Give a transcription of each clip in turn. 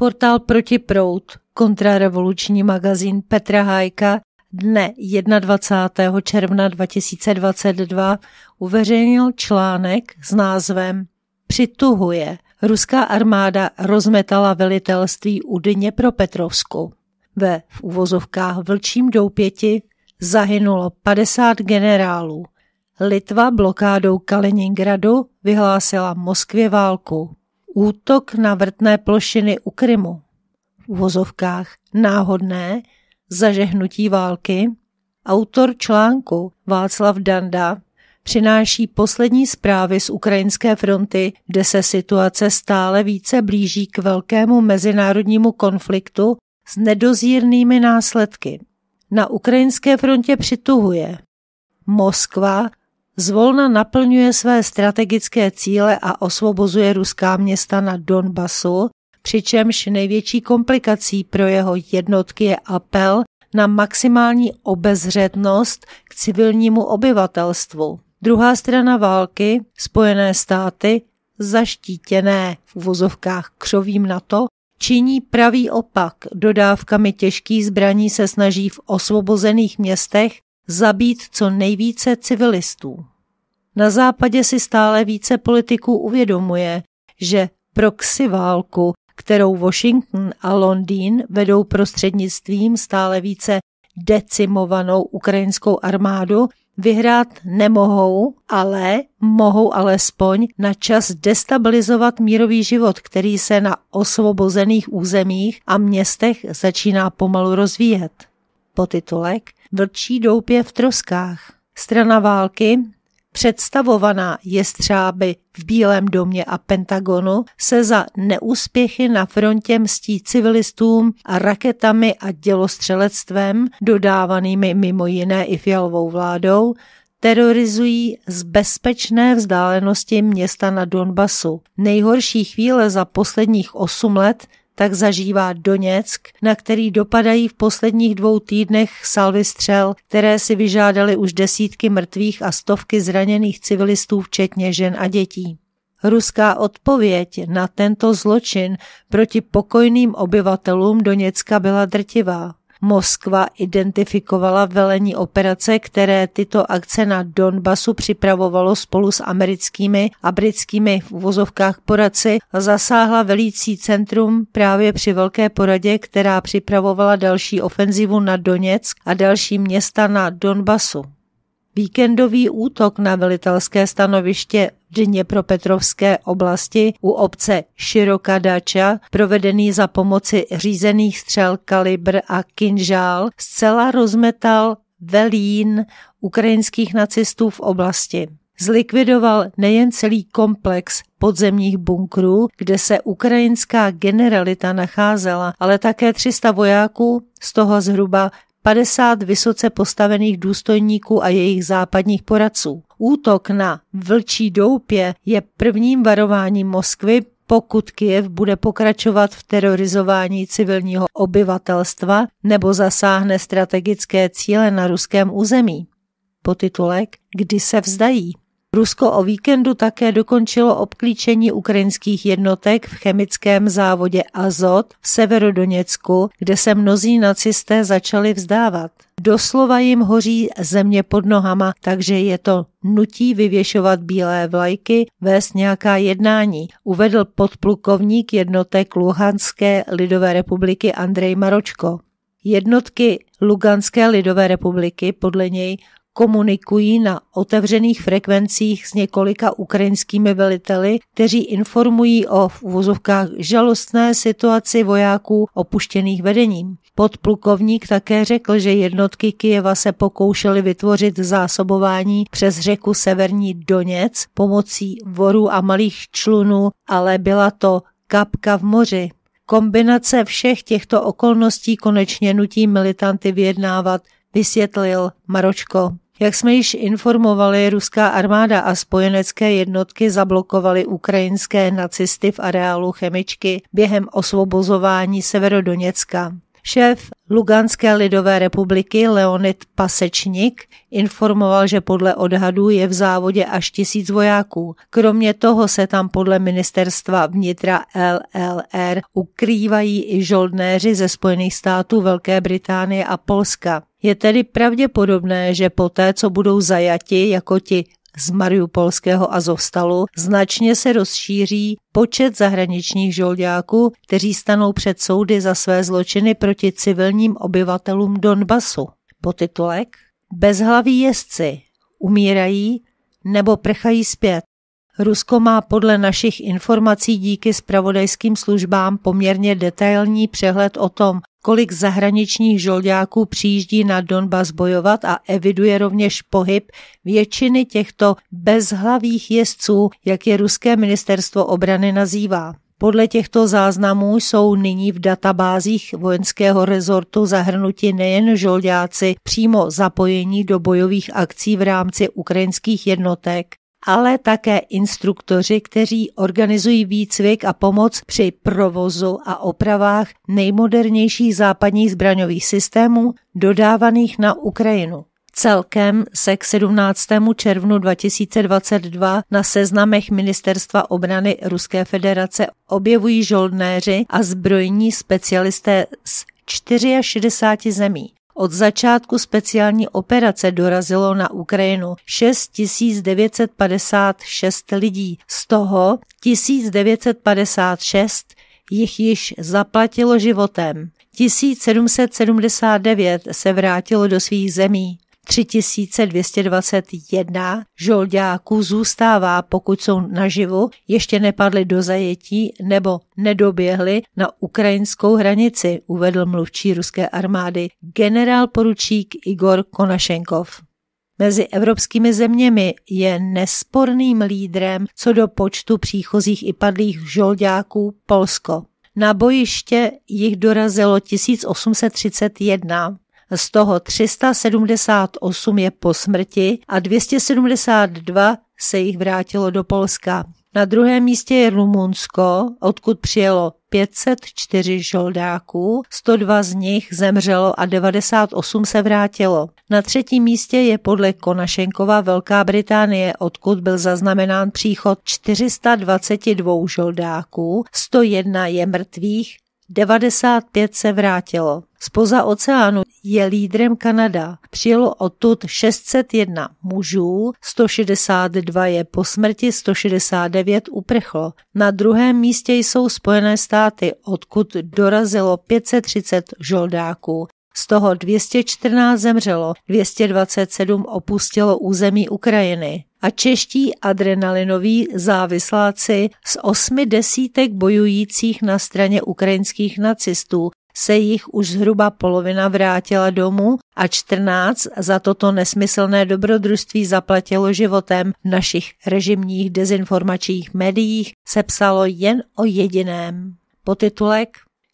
Portál prout, kontrarevoluční magazín Petra Hájka dne 21. června 2022 uveřejnil článek s názvem Přituhuje. Ruská armáda rozmetala velitelství u Dněpropetrovsku. Ve v uvozovkách vlčím doupěti zahynulo 50 generálů. Litva blokádou Kaliningradu vyhlásila Moskvě válku. Útok na vrtné plošiny u Krymu. V uvozovkách náhodné zažehnutí války. Autor článku Václav Danda přináší poslední zprávy z ukrajinské fronty, kde se situace stále více blíží k velkému mezinárodnímu konfliktu s nedozírnými následky. Na ukrajinské frontě přituhuje. Moskva zvolna naplňuje své strategické cíle a osvobozuje ruská města na Donbasu, přičemž největší komplikací pro jeho jednotky je apel na maximální obezřetnost k civilnímu obyvatelstvu. Druhá strana války, Spojené státy, zaštítěné v uvozovkách křovím NATO, činí pravý opak. Dodávkami těžkých zbraní se snaží v osvobozených městech zabít co nejvíce civilistů. Na západě si stále více politiků uvědomuje, že proxy válku, kterou Washington a Londýn vedou prostřednictvím stále více decimovanou ukrajinskou armádu, vyhrát nemohou, ale mohou alespoň na čas destabilizovat mírový život, který se na osvobozených územích a městech začíná pomalu rozvíjet podtitulek Vlčí doupě v troskách. Strana války, představovaná jestřáby v Bílém domě a Pentagonu, se za neúspěchy na frontě mstí civilistům a raketami a dělostřelectvem, dodávanými mimo jiné i fialovou vládou, terorizují z bezpečné vzdálenosti města na Donbasu. Nejhorší chvíle za posledních 8 let tak zažívá Doněck, na který dopadají v posledních dvou týdnech salvy střel, které si vyžádaly už desítky mrtvých a stovky zraněných civilistů, včetně žen a dětí. Ruská odpověď na tento zločin proti pokojným obyvatelům Doněcka byla drtivá. Moskva identifikovala velení operace, které tyto akce na Donbasu připravovalo spolu s americkými a britskými v uvozovkách poradci, zasáhla velící centrum právě při Velké poradě, která připravovala další ofenzivu na Doněck a další města na Donbasu. Víkendový útok na velitelské stanoviště v Dněpropetrovské oblasti u obce Dača, provedený za pomoci řízených střel kalibr a kinžál, zcela rozmetal velín ukrajinských nacistů v oblasti. Zlikvidoval nejen celý komplex podzemních bunkrů, kde se ukrajinská generalita nacházela, ale také 300 vojáků, z toho zhruba 50 vysoce postavených důstojníků a jejich západních poradců. Útok na vlčí doupě je prvním varováním Moskvy, pokud Kiev bude pokračovat v terorizování civilního obyvatelstva nebo zasáhne strategické cíle na ruském území. Potitulek Kdy se vzdají? Rusko o víkendu také dokončilo obklíčení ukrajinských jednotek v chemickém závodě Azot v severodoněcku, kde se mnozí nacisté začali vzdávat. Doslova jim hoří země pod nohama, takže je to nutí vyvěšovat bílé vlajky, vést nějaká jednání, uvedl podplukovník jednotek Luhanské lidové republiky Andrej Maročko. Jednotky Luganské lidové republiky podle něj komunikují na otevřených frekvencích s několika ukrajinskými veliteli, kteří informují o v uvozovkách žalostné situaci vojáků opuštěných vedením. Podplukovník také řekl, že jednotky Kijeva se pokoušely vytvořit zásobování přes řeku Severní Doněc pomocí vorů a malých člunů, ale byla to kapka v moři. Kombinace všech těchto okolností konečně nutí militanty vyjednávat vysvětlil Maročko. Jak jsme již informovali, ruská armáda a spojenecké jednotky zablokovaly ukrajinské nacisty v areálu Chemičky během osvobozování Severodoněcka. Šéf Luganské lidové republiky Leonid Pasečník informoval, že podle odhadů je v závodě až tisíc vojáků. Kromě toho se tam podle ministerstva vnitra LLR ukrývají i žoldnéři ze Spojených států, Velké Británie a Polska. Je tedy pravděpodobné, že poté, co budou zajati jako ti z Mariupolského Azovstalu značně se rozšíří počet zahraničních žoldáků, kteří stanou před soudy za své zločiny proti civilním obyvatelům Donbasu. Potitulek Bezhlaví jezdci umírají nebo prchají zpět. Rusko má podle našich informací díky spravodajským službám poměrně detailní přehled o tom, kolik zahraničních žoldáků přijíždí na Donbas bojovat a eviduje rovněž pohyb většiny těchto bezhlavých jezdců, jak je ruské ministerstvo obrany nazývá. Podle těchto záznamů jsou nyní v databázích vojenského rezortu zahrnuti nejen žoldáci přímo zapojení do bojových akcí v rámci ukrajinských jednotek, ale také instruktoři, kteří organizují výcvik a pomoc při provozu a opravách nejmodernějších západních zbraňových systémů dodávaných na Ukrajinu. Celkem se k 17. červnu 2022 na seznamech Ministerstva obrany Ruské federace objevují žoldnéři a zbrojní specialisté z 64 zemí. Od začátku speciální operace dorazilo na Ukrajinu 6956 lidí, z toho 1956 jich již zaplatilo životem. 1779 se vrátilo do svých zemí. 3221 žoldáků zůstává, pokud jsou naživu, ještě nepadli do zajetí nebo nedoběhli na ukrajinskou hranici, uvedl mluvčí ruské armády generál poručík Igor Konašenkov. Mezi evropskými zeměmi je nesporným lídrem co do počtu příchozích i padlých žoldáků Polsko. Na bojiště jich dorazilo 1831 z toho 378 je po smrti a 272 se jich vrátilo do Polska. Na druhém místě je Rumunsko, odkud přijelo 504 žoldáků, 102 z nich zemřelo a 98 se vrátilo. Na třetím místě je podle Konašenkova Velká Británie, odkud byl zaznamenán příchod 422 žoldáků, 101 je mrtvých 95 se vrátilo. Spoza oceánu je lídrem Kanada. Přijelo odtud 601 mužů, 162 je po smrti, 169 uprchlo. Na druhém místě jsou Spojené státy, odkud dorazilo 530 žoldáků. Z toho 214 zemřelo, 227 opustilo území Ukrajiny a čeští adrenalinoví závisláci z osmi desítek bojujících na straně ukrajinských nacistů se jich už zhruba polovina vrátila domů a 14 za toto nesmyslné dobrodružství zaplatilo životem. V našich režimních dezinformačních médiích se psalo jen o jediném. Potitulek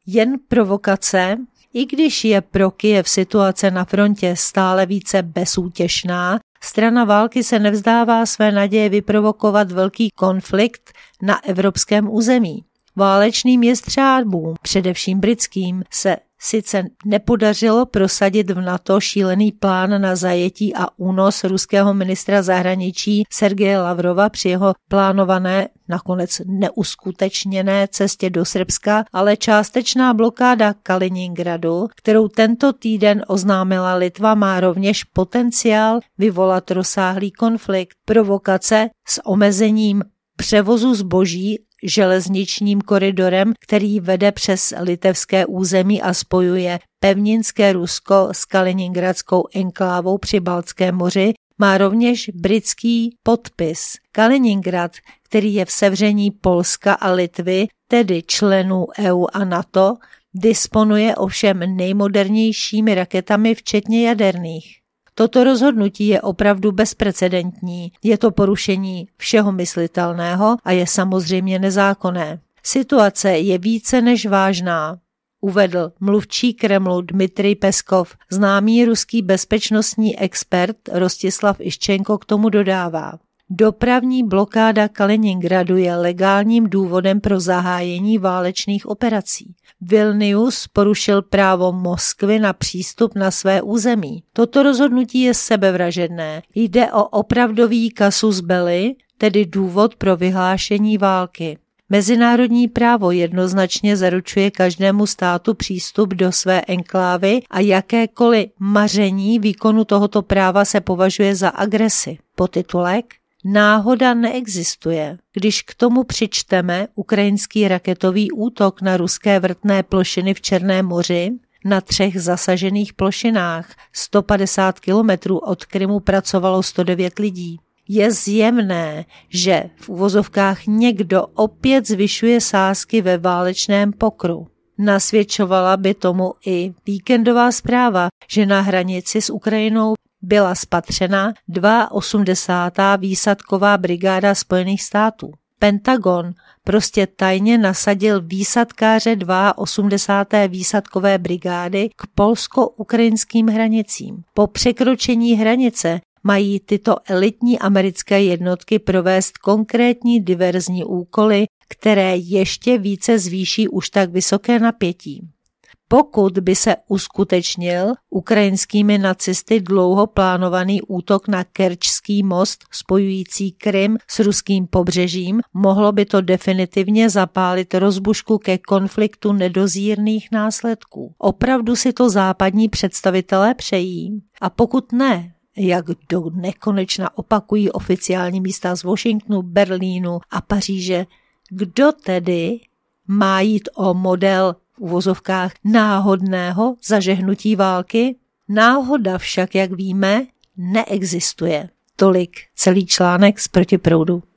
Jen provokace i když je pro Kiev situace na frontě stále více bezútěšná, strana války se nevzdává své naděje vyprovokovat velký konflikt na evropském území. Válečným jestřádbům, především britským, se sice nepodařilo prosadit v NATO šílený plán na zajetí a únos ruského ministra zahraničí Sergeje Lavrova při jeho plánované nakonec neuskutečněné cestě do Srbska, ale částečná blokáda Kaliningradu, kterou tento týden oznámila Litva, má rovněž potenciál vyvolat rozsáhlý konflikt, provokace s omezením převozu zboží železničním koridorem, který vede přes litevské území a spojuje pevninské Rusko s kaliningradskou enklávou při Baltském moři, má rovněž britský podpis. Kaliningrad, který je v sevření Polska a Litvy, tedy členů EU a NATO, disponuje ovšem nejmodernějšími raketami, včetně jaderných. Toto rozhodnutí je opravdu bezprecedentní. Je to porušení všeho myslitelného a je samozřejmě nezákonné. Situace je více než vážná uvedl mluvčí Kremlu Dmitrij Peskov. Známý ruský bezpečnostní expert Rostislav Iščenko k tomu dodává. Dopravní blokáda Kaliningradu je legálním důvodem pro zahájení válečných operací. Vilnius porušil právo Moskvy na přístup na své území. Toto rozhodnutí je sebevražedné. Jde o opravdový kasus belli, tedy důvod pro vyhlášení války. Mezinárodní právo jednoznačně zaručuje každému státu přístup do své enklávy a jakékoliv maření výkonu tohoto práva se považuje za agresi. Potitulek Náhoda neexistuje. Když k tomu přičteme ukrajinský raketový útok na ruské vrtné plošiny v Černém moři, na třech zasažených plošinách 150 kilometrů od Krymu pracovalo 109 lidí. Je zjemné, že v uvozovkách někdo opět zvyšuje sázky ve válečném pokru. Nasvědčovala by tomu i víkendová zpráva, že na hranici s Ukrajinou byla spatřena 280. výsadková brigáda Spojených států. Pentagon prostě tajně nasadil výsadkáře 82. výsadkové brigády k polsko-ukrajinským hranicím. Po překročení hranice mají tyto elitní americké jednotky provést konkrétní diverzní úkoly, které ještě více zvýší už tak vysoké napětí pokud by se uskutečnil ukrajinskými nacisty dlouho plánovaný útok na Kerčský most spojující Krym s ruským pobřežím, mohlo by to definitivně zapálit rozbušku ke konfliktu nedozírných následků. Opravdu si to západní představitelé přejí? A pokud ne, jak do nekonečna opakují oficiální místa z Washingtonu, Berlínu a Paříže, kdo tedy má jít o model v uvozovkách náhodného zažehnutí války. Náhoda však, jak víme, neexistuje. Tolik celý článek z protiproudu.